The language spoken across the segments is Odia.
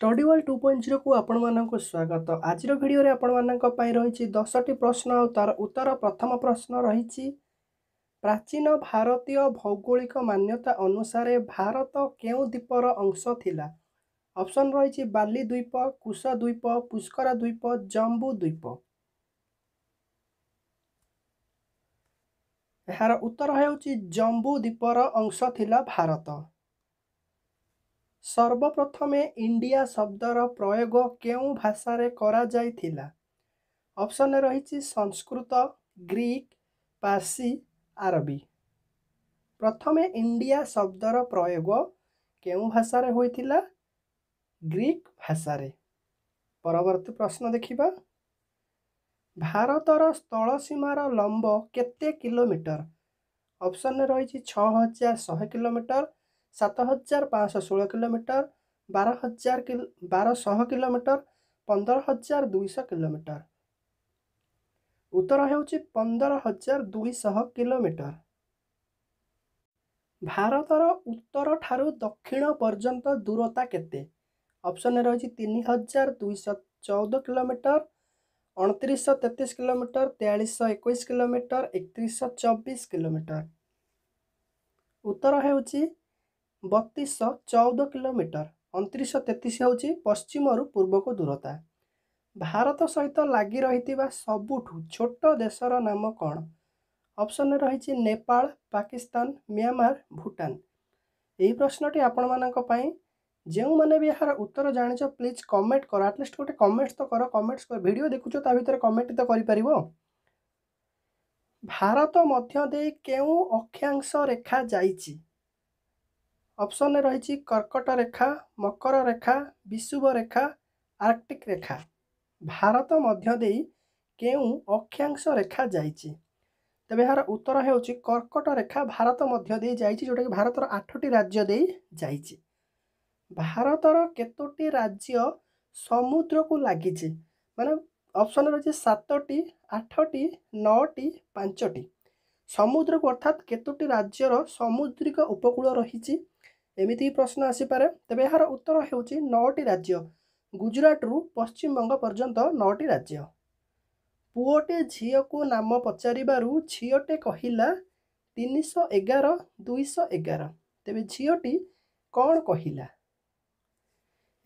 ଷ୍ଟଡି ୱାଲ୍ ଟୁ ପଏଣ୍ଟ ଜିରୋକୁ ଆପଣମାନଙ୍କୁ ସ୍ୱାଗତ ଆଜିର ଭିଡ଼ିଓରେ ଆପଣମାନଙ୍କ ପାଇଁ ରହିଛି ଦଶଟି ପ୍ରଶ୍ନ ଆଉ ତା'ର ଉତ୍ତର ପ୍ରଥମ ପ୍ରଶ୍ନ ରହିଛି ପ୍ରାଚୀନ ଭାରତୀୟ ଭୌଗୋଳିକ ମାନ୍ୟତା ଅନୁସାରେ ଭାରତ କେଉଁ ଦ୍ୱୀପର ଅଂଶ ଥିଲା ଅପ୍ସନ୍ ରହିଛି ବାଲି ଦ୍ୱୀପ କୁଶ ଦ୍ୱୀପ ପୁଷ୍କର ଦ୍ୱୀପ ଜମ୍ବୁ ଦ୍ୱୀପ ଏହାର ଉତ୍ତର ହେଉଛି ଜମ୍ବୁ ଦ୍ୱୀପର ଅଂଶ ଥିଲା ଭାରତ ସର୍ବପ୍ରଥମେ ଇଣ୍ଡିଆ ଶବ୍ଦର ପ୍ରୟୋଗ କେଉଁ ଭାଷାରେ କରାଯାଇଥିଲା ଅପସନ୍ ରହିଛି ସଂସ୍କୃତ ଗ୍ରୀକ୍ ପାର୍ସି ଆରବୀ ପ୍ରଥମେ ଇଣ୍ଡିଆ ଶବ୍ଦର ପ୍ରୟୋଗ କେଉଁ ଭାଷାରେ ହୋଇଥିଲା ଗ୍ରୀକ୍ ଭାଷାରେ ପରବର୍ତ୍ତୀ ପ୍ରଶ୍ନ ଦେଖିବା ଭାରତର ସ୍ଥଳ ସୀମାର ଲମ୍ବ କେତେ କିଲୋମିଟର ଅପସନ୍ ରହିଛି ଛଅ ହଜାର ଶହେ କିଲୋମିଟର ସାତ ହଜାର ପାଞ୍ଚଶହ ଷୋହଳ କିଲୋମିଟର ବାର ହଜାର ବାରଶହ କିଲୋମିଟର ପନ୍ଦର ହଜାର ଦୁଇଶହ କିଲୋମିଟର ଉତ୍ତର ହେଉଛି ପନ୍ଦର ହଜାର ଦୁଇଶହ କିଲୋମିଟର ଭାରତର ଉତ୍ତର ଠାରୁ ଦକ୍ଷିଣ ପର୍ଯ୍ୟନ୍ତ ଦୂରତା କେତେ ଅପସନ ରହିଛି ତିନି ହଜାର ଦୁଇଶହ ଚଉଦ କିଲୋମିଟର ଅଣତିରିଶହ ତେତିଶ କିଲୋମିଟର ତେୟାଳିଶହ ଏକୋଇଶ କିଲୋମିଟର ଏକତିରିଶହ ଚବିଶ କିଲୋମିଟର ଉତ୍ତର ହେଉଛି ବତିଶ ଚଉଦ କିଲୋମିଟର ଅଣତିରିଶ ତେତିଶ ହେଉଛି ପଶ୍ଚିମରୁ ପୂର୍ବକୁ ଦୂରତା ଭାରତ ସହିତ ଲାଗି ରହିଥିବା ସବୁଠୁ ଛୋଟ ଦେଶର ନାମ କ'ଣ ଅପସନ୍ରେ ରହିଛି ନେପାଳ ପାକିସ୍ତାନ ମିଆଁମାର ଭୁଟାନ ଏହି ପ୍ରଶ୍ନଟି ଆପଣମାନଙ୍କ ପାଇଁ ଯେଉଁମାନେ ବି ଏହାର ଉତ୍ତର ଜାଣିଛ ପ୍ଲିଜ୍ କମେଣ୍ଟ କର ଆଟଲିଷ୍ଟ ଗୋଟେ କମେଣ୍ଟସ୍ ତ କର କମେଣ୍ଟସ୍ କର ଭିଡ଼ିଓ ଦେଖୁଛ ତା ଭିତରେ କମେଣ୍ଟ ତ କରିପାରିବ ଭାରତ ମଧ୍ୟ ଦେଇ କେଉଁ ଅକ୍ଷାଂଶ ରେଖା ଯାଇଛି ଅପସନ୍ ରହିଛି କର୍କଟ ରେଖା ମକର ରେଖା ବିଶୁଭ ରେଖା ଆର୍କଟିକ୍ ରେଖା ଭାରତ ମଧ୍ୟ ଦେଇ କେଉଁ ଅକ୍ଷାଂଶ ରେଖା ଯାଇଛି ତେବେ ଏହାର ଉତ୍ତର ହେଉଛି କର୍କଟ ରେଖା ଭାରତ ମଧ୍ୟ ଦେଇ ଯାଇଛି ଯେଉଁଟାକି ଭାରତର ଆଠଟି ରାଜ୍ୟ ଦେଇ ଯାଇଛି ଭାରତର କେତୋଟି ରାଜ୍ୟ ସମୁଦ୍ରକୁ ଲାଗିଛି ମାନେ ଅପସନ୍ ରହିଛି ସାତଟି ଆଠଟି ନଅଟି ପାଞ୍ଚଟି ସମୁଦ୍ରକୁ ଅର୍ଥାତ୍ କେତୋଟି ରାଜ୍ୟର ସାମୁଦ୍ରିକ ଉପକୂଳ ରହିଛି ଏମିତି ପ୍ରଶ୍ନ ଆସିପାରେ ତେବେ ଏହାର ଉତ୍ତର ହେଉଛି ନଅଟି ରାଜ୍ୟ ଗୁଜୁରାଟରୁ ପଶ୍ଚିମବଙ୍ଗ ପର୍ଯ୍ୟନ୍ତ ନଅଟି ରାଜ୍ୟ ପୁଅଟି ଝିଅକୁ ନାମ ପଚାରିବାରୁ ଝିଅଟେ କହିଲା ତିନିଶହ ଏଗାର ଦୁଇଶହ ଏଗାର ତେବେ ଝିଅଟି କ'ଣ କହିଲା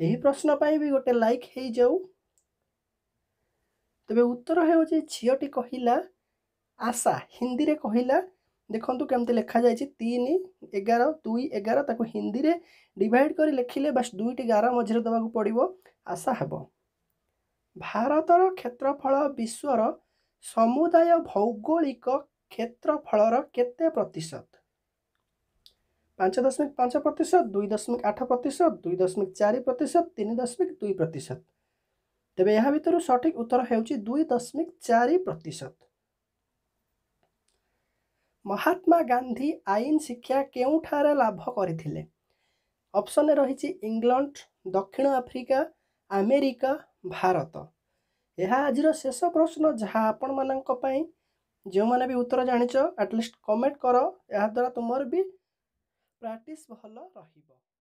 ଏହି ପ୍ରଶ୍ନ ପାଇଁ ବି ଗୋଟେ ଲାଇକ୍ ହେଇଯାଉ ତେବେ ଉତ୍ତର ହେଉଛି ଝିଅଟି କହିଲା ଆଶା ହିନ୍ଦୀରେ କହିଲା ଦେଖନ୍ତୁ କେମିତି ଲେଖାଯାଇଛି ତିନି ଏଗାର ଦୁଇ ଏଗାର ତାକୁ ହିନ୍ଦୀରେ ଡିଭାଇଡ଼ କରି ଲେଖିଲେ ବାସ୍ ଦୁଇଟି ଗାର ମଝିରେ ଦେବାକୁ ପଡ଼ିବ ଆଶା ହେବ ଭାରତର କ୍ଷେତ୍ରଫଳ ବିଶ୍ୱର ସମୁଦାୟ ଭୌଗୋଳିକ କ୍ଷେତ୍ରଫଳର କେତେ ପ୍ରତିଶତ ପାଞ୍ଚ ଦଶମିକ ପାଞ୍ଚ ପ୍ରତିଶତ ଦୁଇ ଦଶମିକ ଆଠ ପ୍ରତିଶତ ଦୁଇ ଦଶମିକ ଚାରି ପ୍ରତିଶତ ତିନି ଦଶମିକ ଦୁଇ ପ୍ରତିଶତ ତେବେ ଏହା ଭିତରୁ ସଠିକ୍ ଉତ୍ତର ହେଉଛି ଦୁଇ ଦଶମିକ ଚାରି ପ୍ରତିଶତ ମହାତ୍ମା ଗାନ୍ଧୀ ଆଇନ ଶିକ୍ଷା କେଉଁଠାରେ ଲାଭ କରିଥିଲେ ଅପସନ୍ ରହିଛି ଇଂଲଣ୍ଡ ଦକ୍ଷିଣ ଆଫ୍ରିକା ଆମେରିକା ଭାରତ ଏହା ଆଜିର ଶେଷ ପ୍ରଶ୍ନ ଯାହା ଆପଣମାନଙ୍କ ପାଇଁ ଯେଉଁମାନେ ବି ଉତ୍ତର ଜାଣିଛ ଆଟଲିଷ୍ଟ କମେଣ୍ଟ କର ଏହାଦ୍ୱାରା ତୁମର ବି ପ୍ରାକ୍ଟିସ୍ ଭଲ ରହିବ